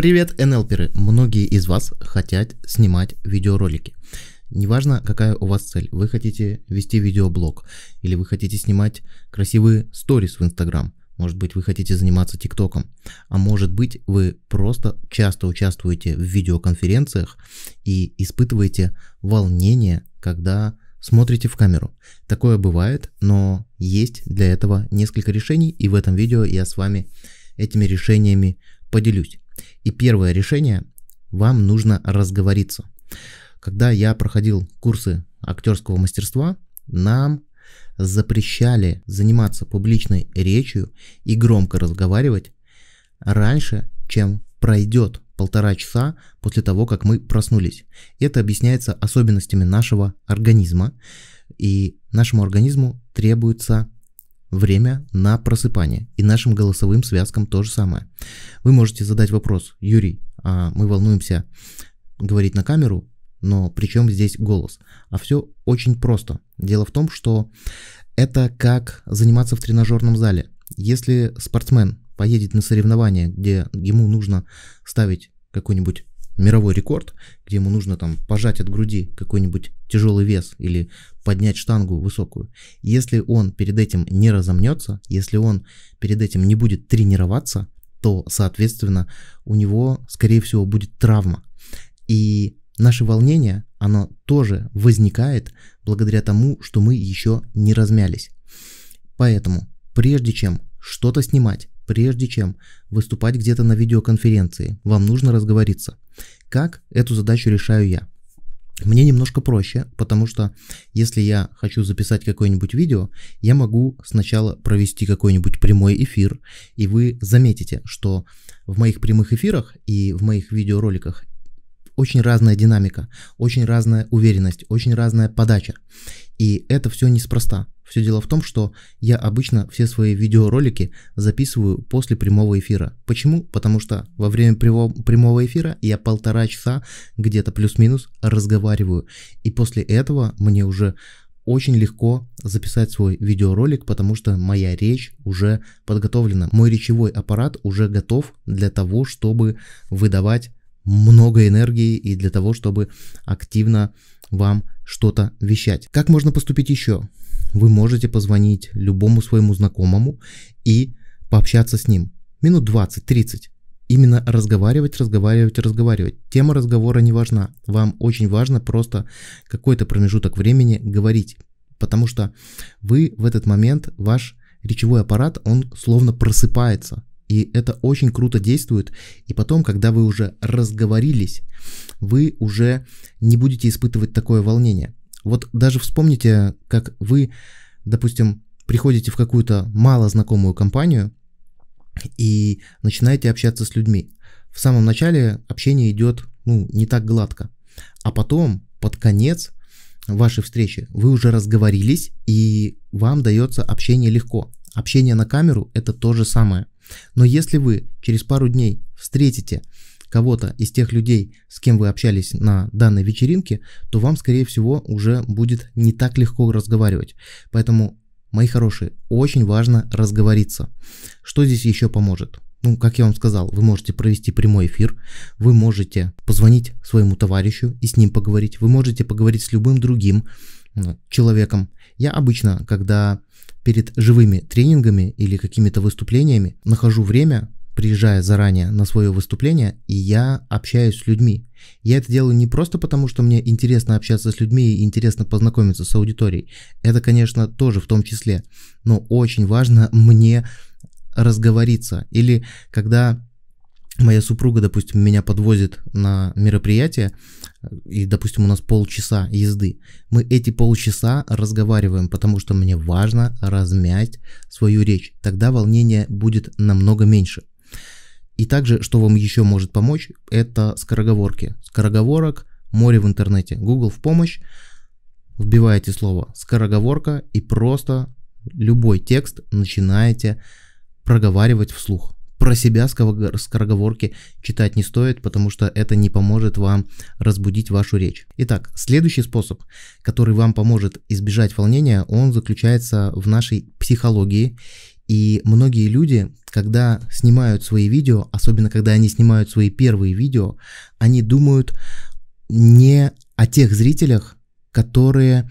Привет, НЛперы! Многие из вас хотят снимать видеоролики. Неважно, какая у вас цель. Вы хотите вести видеоблог, или вы хотите снимать красивые сторис в Инстаграм, может быть, вы хотите заниматься ТикТоком, а может быть, вы просто часто участвуете в видеоконференциях и испытываете волнение, когда смотрите в камеру. Такое бывает, но есть для этого несколько решений, и в этом видео я с вами этими решениями поделюсь. И первое решение – вам нужно разговориться. Когда я проходил курсы актерского мастерства, нам запрещали заниматься публичной речью и громко разговаривать раньше, чем пройдет полтора часа после того, как мы проснулись. Это объясняется особенностями нашего организма, и нашему организму требуется время на просыпание. И нашим голосовым связкам то же самое. Вы можете задать вопрос, Юрий, а мы волнуемся говорить на камеру, но при чем здесь голос? А все очень просто. Дело в том, что это как заниматься в тренажерном зале. Если спортсмен поедет на соревнования, где ему нужно ставить какой-нибудь мировой рекорд, где ему нужно там пожать от груди какой-нибудь тяжелый вес или поднять штангу высокую. Если он перед этим не разомнется, если он перед этим не будет тренироваться, то, соответственно, у него, скорее всего, будет травма. И наше волнение, оно тоже возникает благодаря тому, что мы еще не размялись. Поэтому, прежде чем что-то снимать, прежде чем выступать где-то на видеоконференции, вам нужно разговориться – как эту задачу решаю я? Мне немножко проще, потому что если я хочу записать какое-нибудь видео, я могу сначала провести какой-нибудь прямой эфир, и вы заметите, что в моих прямых эфирах и в моих видеороликах очень разная динамика, очень разная уверенность, очень разная подача. И это все неспроста. Все дело в том, что я обычно все свои видеоролики записываю после прямого эфира. Почему? Потому что во время прямого эфира я полтора часа где-то плюс-минус разговариваю. И после этого мне уже очень легко записать свой видеоролик, потому что моя речь уже подготовлена. Мой речевой аппарат уже готов для того, чтобы выдавать много энергии и для того, чтобы активно вам что-то вещать. Как можно поступить еще? Вы можете позвонить любому своему знакомому и пообщаться с ним. Минут 20-30. Именно разговаривать, разговаривать, разговаривать. Тема разговора не важна. Вам очень важно просто какой-то промежуток времени говорить. Потому что вы в этот момент, ваш речевой аппарат, он словно просыпается. И это очень круто действует. И потом, когда вы уже разговорились, вы уже не будете испытывать такое волнение. Вот даже вспомните, как вы, допустим, приходите в какую-то малознакомую компанию и начинаете общаться с людьми. В самом начале общение идет ну, не так гладко. А потом, под конец вашей встречи, вы уже разговорились, и вам дается общение легко. Общение на камеру – это то же самое – но если вы через пару дней встретите кого-то из тех людей, с кем вы общались на данной вечеринке, то вам, скорее всего, уже будет не так легко разговаривать. Поэтому, мои хорошие, очень важно разговориться. Что здесь еще поможет? ну, как я вам сказал, вы можете провести прямой эфир, вы можете позвонить своему товарищу и с ним поговорить, вы можете поговорить с любым другим э, человеком. Я обычно, когда перед живыми тренингами или какими-то выступлениями нахожу время, приезжая заранее на свое выступление, и я общаюсь с людьми. Я это делаю не просто потому, что мне интересно общаться с людьми и интересно познакомиться с аудиторией. Это, конечно, тоже в том числе. Но очень важно мне разговориться. Или когда моя супруга, допустим, меня подвозит на мероприятие, и, допустим, у нас полчаса езды, мы эти полчаса разговариваем, потому что мне важно размять свою речь. Тогда волнение будет намного меньше. И также, что вам еще может помочь, это скороговорки. Скороговорок море в интернете. Google в помощь. Вбиваете слово скороговорка и просто любой текст начинаете проговаривать вслух про себя скороговорки читать не стоит, потому что это не поможет вам разбудить вашу речь. Итак, следующий способ, который вам поможет избежать волнения, он заключается в нашей психологии. И многие люди, когда снимают свои видео, особенно когда они снимают свои первые видео, они думают не о тех зрителях, которые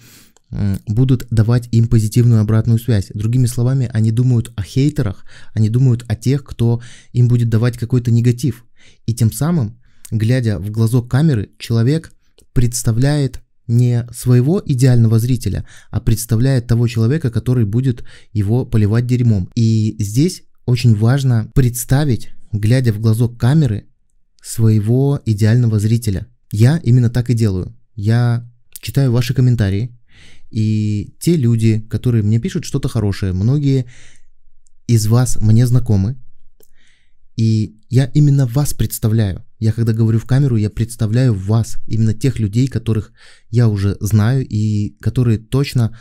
будут давать им позитивную обратную связь. Другими словами, они думают о хейтерах, они думают о тех, кто им будет давать какой-то негатив. И тем самым, глядя в глазок камеры, человек представляет не своего идеального зрителя, а представляет того человека, который будет его поливать дерьмом. И здесь очень важно представить, глядя в глазок камеры, своего идеального зрителя. Я именно так и делаю. Я читаю ваши комментарии, и те люди, которые мне пишут что-то хорошее, многие из вас мне знакомы. И я именно вас представляю. Я когда говорю в камеру, я представляю вас, именно тех людей, которых я уже знаю и которые точно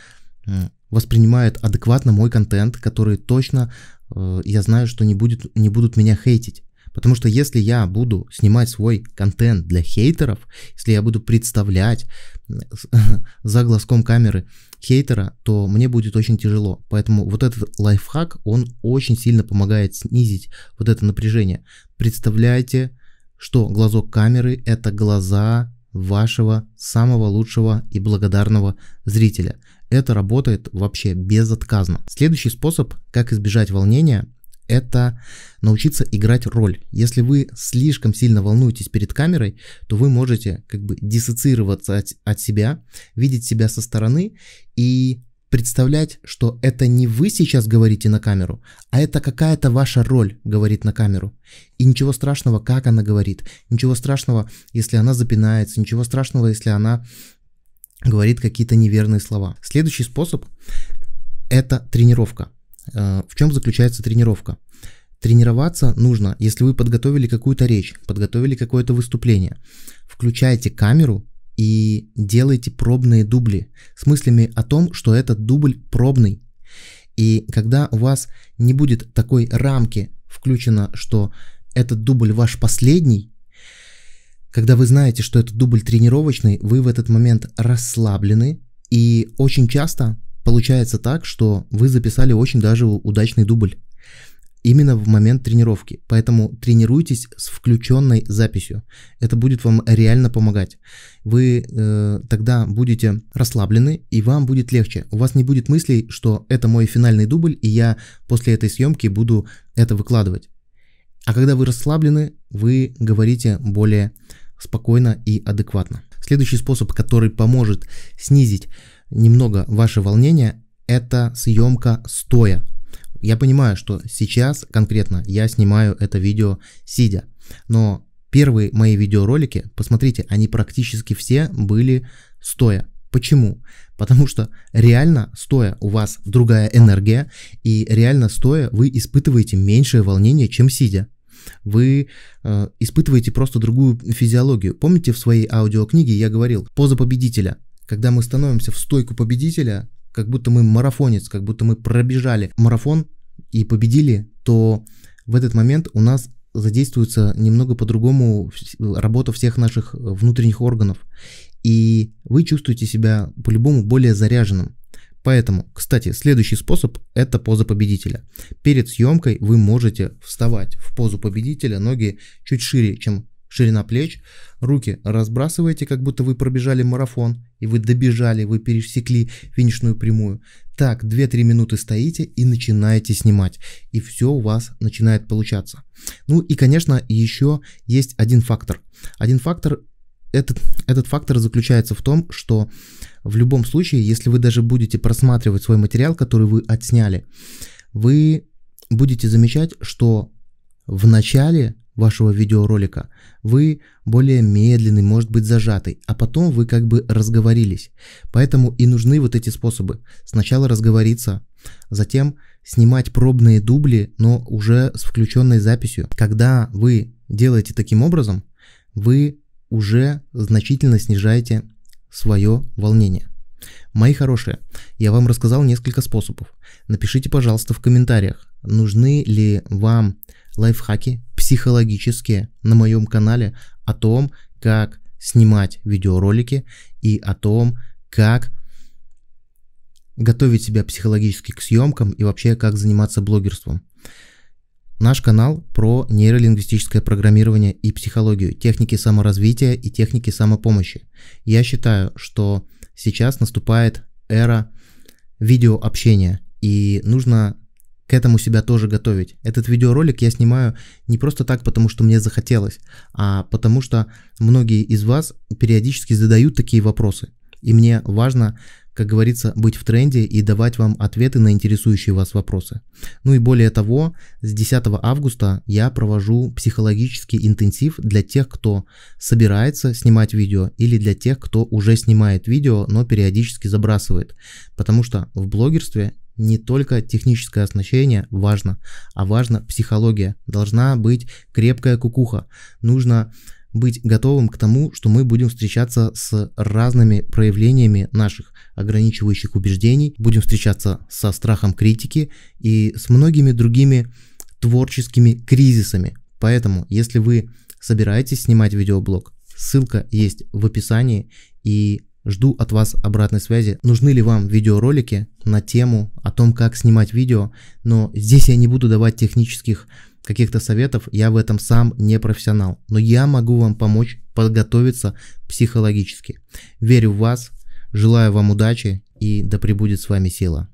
воспринимают адекватно мой контент, которые точно, э, я знаю, что не, будет, не будут меня хейтить. Потому что если я буду снимать свой контент для хейтеров, если я буду представлять э, за глазком камеры хейтера, то мне будет очень тяжело. Поэтому вот этот лайфхак, он очень сильно помогает снизить вот это напряжение. Представляйте, что глазок камеры – это глаза вашего самого лучшего и благодарного зрителя. Это работает вообще безотказно. Следующий способ, как избежать волнения – это научиться играть роль. Если вы слишком сильно волнуетесь перед камерой, то вы можете как бы диссоциироваться от, от себя, видеть себя со стороны и представлять, что это не вы сейчас говорите на камеру, а это какая-то ваша роль говорит на камеру. И ничего страшного, как она говорит, ничего страшного, если она запинается, ничего страшного, если она говорит какие-то неверные слова. Следующий способ – это тренировка. Э, в чем заключается тренировка? Тренироваться нужно, если вы подготовили какую-то речь, подготовили какое-то выступление. Включайте камеру и делайте пробные дубли с мыслями о том, что этот дубль пробный. И когда у вас не будет такой рамки включено, что этот дубль ваш последний, когда вы знаете, что этот дубль тренировочный, вы в этот момент расслаблены, и очень часто Получается так, что вы записали очень даже удачный дубль именно в момент тренировки. Поэтому тренируйтесь с включенной записью. Это будет вам реально помогать. Вы э, тогда будете расслаблены и вам будет легче. У вас не будет мыслей, что это мой финальный дубль и я после этой съемки буду это выкладывать. А когда вы расслаблены, вы говорите более спокойно и адекватно. Следующий способ, который поможет снизить немного ваше волнение – это съемка стоя. Я понимаю, что сейчас конкретно я снимаю это видео сидя, но первые мои видеоролики, посмотрите, они практически все были стоя. Почему? Потому что реально стоя у вас другая энергия, и реально стоя вы испытываете меньшее волнение, чем сидя. Вы э, испытываете просто другую физиологию. Помните, в своей аудиокниге я говорил «Поза победителя» когда мы становимся в стойку победителя, как будто мы марафонец, как будто мы пробежали марафон и победили, то в этот момент у нас задействуется немного по-другому работа всех наших э, внутренних органов. И вы чувствуете себя по-любому более заряженным. Поэтому, кстати, следующий способ – это поза победителя. Перед съемкой вы можете вставать в позу победителя, ноги чуть шире, чем Ширина плеч, руки разбрасываете, как будто вы пробежали марафон, и вы добежали, вы пересекли финишную прямую. Так, 2-3 минуты стоите и начинаете снимать, и все у вас начинает получаться. Ну и, конечно, еще есть один фактор. Один фактор, этот, этот фактор заключается в том, что в любом случае, если вы даже будете просматривать свой материал, который вы отсняли, вы будете замечать, что в начале вашего видеоролика. Вы более медленный, может быть зажатый, а потом вы как бы разговорились. Поэтому и нужны вот эти способы. Сначала разговориться, затем снимать пробные дубли, но уже с включенной записью. Когда вы делаете таким образом, вы уже значительно снижаете свое волнение. Мои хорошие, я вам рассказал несколько способов. Напишите, пожалуйста, в комментариях, нужны ли вам лайфхаки, психологические на моем канале о том, как снимать видеоролики и о том, как готовить себя психологически к съемкам и вообще как заниматься блогерством. Наш канал про нейролингвистическое программирование и психологию, техники саморазвития и техники самопомощи. Я считаю, что сейчас наступает эра видеообщения, и нужно к этому себя тоже готовить. Этот видеоролик я снимаю не просто так, потому что мне захотелось, а потому что многие из вас периодически задают такие вопросы. И мне важно, как говорится, быть в тренде и давать вам ответы на интересующие вас вопросы. Ну и более того, с 10 августа я провожу психологический интенсив для тех, кто собирается снимать видео или для тех, кто уже снимает видео, но периодически забрасывает. Потому что в блогерстве не только техническое оснащение важно, а важно психология. Должна быть крепкая кукуха. Нужно быть готовым к тому, что мы будем встречаться с разными проявлениями наших ограничивающих убеждений, будем встречаться со страхом критики и с многими другими творческими кризисами. Поэтому, если вы собираетесь снимать видеоблог, ссылка есть в описании, и Жду от вас обратной связи, нужны ли вам видеоролики на тему о том, как снимать видео, но здесь я не буду давать технических каких-то советов, я в этом сам не профессионал, но я могу вам помочь подготовиться психологически. Верю в вас, желаю вам удачи и да пребудет с вами сила.